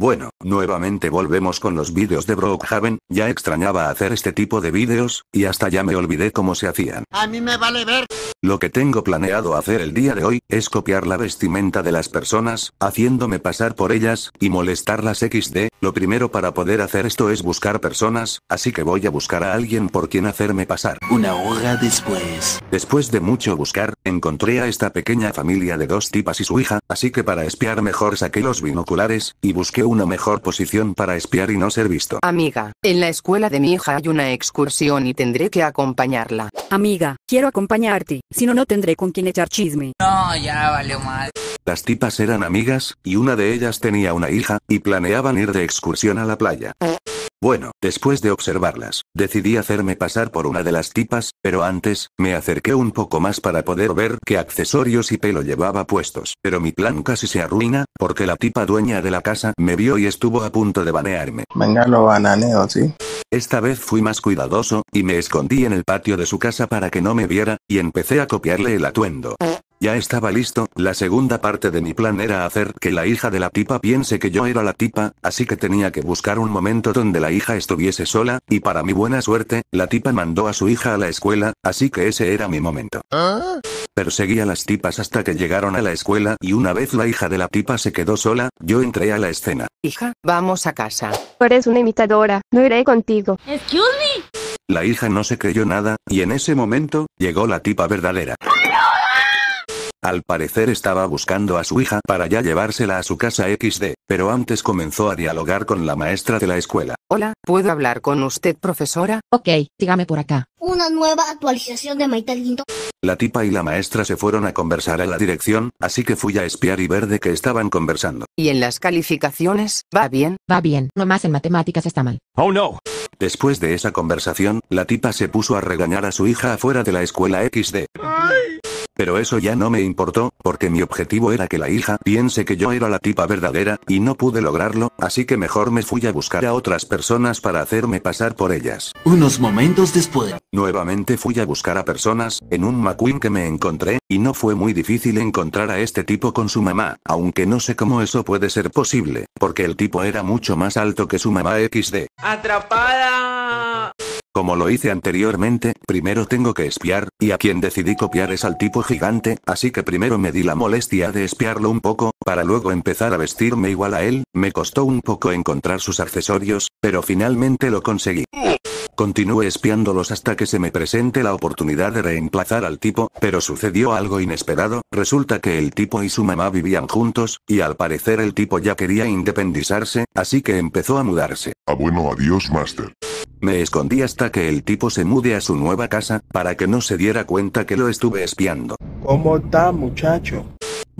Bueno, nuevamente volvemos con los vídeos de Brookhaven, ya extrañaba hacer este tipo de vídeos, y hasta ya me olvidé cómo se hacían. A mí me vale ver. Lo que tengo planeado hacer el día de hoy, es copiar la vestimenta de las personas, haciéndome pasar por ellas, y molestarlas XD, lo primero para poder hacer esto es buscar personas, así que voy a buscar a alguien por quien hacerme pasar. Una hora después. Después de mucho buscar, encontré a esta pequeña familia de dos tipas y su hija, así que para espiar mejor saqué los binoculares, y busqué una mejor posición para espiar y no ser visto. Amiga, en la escuela de mi hija hay una excursión y tendré que acompañarla. Amiga, quiero acompañarte. Si no, no tendré con quien echar chisme. No, ya valió mal. Las tipas eran amigas, y una de ellas tenía una hija, y planeaban ir de excursión a la playa. Bueno, después de observarlas, decidí hacerme pasar por una de las tipas, pero antes, me acerqué un poco más para poder ver qué accesorios y pelo llevaba puestos. Pero mi plan casi se arruina, porque la tipa dueña de la casa me vio y estuvo a punto de banearme. Venga, lo bananeo, ¿sí? Esta vez fui más cuidadoso, y me escondí en el patio de su casa para que no me viera, y empecé a copiarle el atuendo. Ya estaba listo, la segunda parte de mi plan era hacer que la hija de la tipa piense que yo era la tipa, así que tenía que buscar un momento donde la hija estuviese sola, y para mi buena suerte, la tipa mandó a su hija a la escuela, así que ese era mi momento. ¿Ah? Perseguí a las tipas hasta que llegaron a la escuela y una vez la hija de la tipa se quedó sola, yo entré a la escena. Hija, vamos a casa. Eres una imitadora, no iré contigo. Excuse me. La hija no se creyó nada, y en ese momento, llegó la tipa verdadera. Al parecer estaba buscando a su hija para ya llevársela a su casa XD, pero antes comenzó a dialogar con la maestra de la escuela. Hola, ¿puedo hablar con usted, profesora? Ok, dígame por acá. Una nueva actualización de Maite La tipa y la maestra se fueron a conversar a la dirección, así que fui a espiar y ver de qué estaban conversando. ¿Y en las calificaciones? ¿Va bien? Va bien, nomás en matemáticas está mal. Oh no. Después de esa conversación, la tipa se puso a regañar a su hija afuera de la escuela XD. Ay. Pero eso ya no me importó, porque mi objetivo era que la hija piense que yo era la tipa verdadera, y no pude lograrlo, así que mejor me fui a buscar a otras personas para hacerme pasar por ellas. Unos momentos después. Nuevamente fui a buscar a personas, en un McQueen que me encontré, y no fue muy difícil encontrar a este tipo con su mamá, aunque no sé cómo eso puede ser posible, porque el tipo era mucho más alto que su mamá XD. ¡Atrapada! Como lo hice anteriormente, primero tengo que espiar, y a quien decidí copiar es al tipo gigante, así que primero me di la molestia de espiarlo un poco, para luego empezar a vestirme igual a él, me costó un poco encontrar sus accesorios, pero finalmente lo conseguí. Continué espiándolos hasta que se me presente la oportunidad de reemplazar al tipo, pero sucedió algo inesperado, resulta que el tipo y su mamá vivían juntos, y al parecer el tipo ya quería independizarse, así que empezó a mudarse. Ah bueno, adiós, Master. Me escondí hasta que el tipo se mude a su nueva casa, para que no se diera cuenta que lo estuve espiando. ¿Cómo está, muchacho?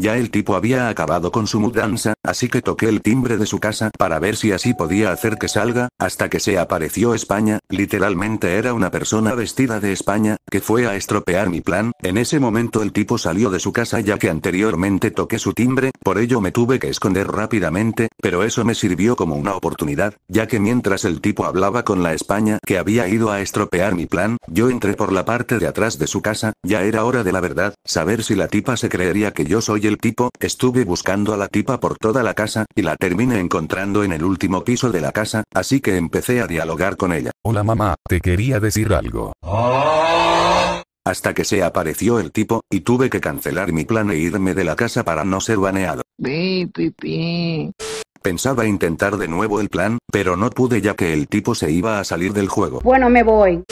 Ya el tipo había acabado con su mudanza, así que toqué el timbre de su casa para ver si así podía hacer que salga, hasta que se apareció España, literalmente era una persona vestida de España, que fue a estropear mi plan, en ese momento el tipo salió de su casa ya que anteriormente toqué su timbre, por ello me tuve que esconder rápidamente, pero eso me sirvió como una oportunidad, ya que mientras el tipo hablaba con la España que había ido a estropear mi plan, yo entré por la parte de atrás de su casa, ya era hora de la verdad, saber si la tipa se creería que yo soy el tipo, estuve buscando a la tipa por toda la casa, y la terminé encontrando en el último piso de la casa, así que empecé a dialogar con ella. Hola mamá, te quería decir algo. Hasta que se apareció el tipo, y tuve que cancelar mi plan e irme de la casa para no ser baneado. Pensaba intentar de nuevo el plan, pero no pude ya que el tipo se iba a salir del juego. Bueno, me voy.